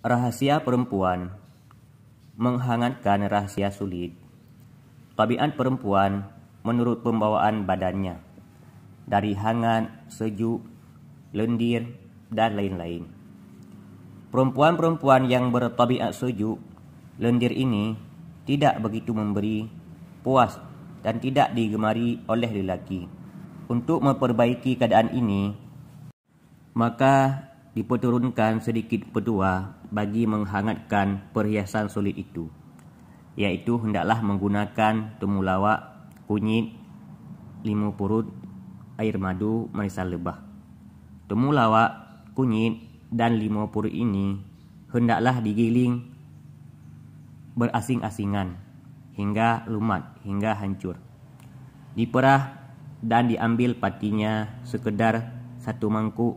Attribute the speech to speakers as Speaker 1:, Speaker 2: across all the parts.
Speaker 1: Rahasia perempuan menghangatkan rahasia sulit. Tabiat perempuan menurut pembawaan badannya dari hangat, sejuk, lendir, dan lain-lain. Perempuan-perempuan yang bertabiat sejuk, lendir ini tidak begitu memberi puas dan tidak digemari oleh lelaki. Untuk memperbaiki keadaan ini, maka diperturunkan sedikit petua bagi menghangatkan perhiasan sulit itu iaitu hendaklah menggunakan temulawak, kunyit, limau purut, air madu, manisan lebah. Temulawak, kunyit dan limau purut ini hendaklah digiling berasing-asingan hingga lumat, hingga hancur. Diperah dan diambil patinya sekedar satu mangkuk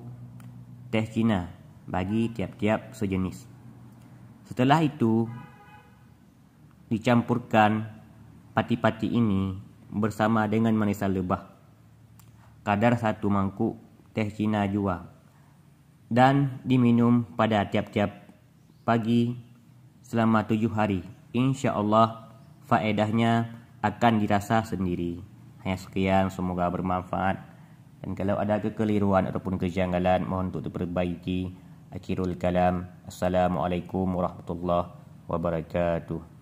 Speaker 1: teh Cina bagi tiap-tiap sejenis. Setelah itu, dicampurkan pati-pati ini bersama dengan manisan lebah. Kadar satu mangkuk teh Cina jua dan diminum pada tiap-tiap pagi selama tujuh hari. Insya Allah faedahnya akan dirasa sendiri. Hanya sekian, semoga bermanfaat. Dan kalau ada kekeliruan ataupun kejanggalan, mohon untuk diperbaiki. Akhirul kalam. Assalamualaikum warahmatullahi wabarakatuh.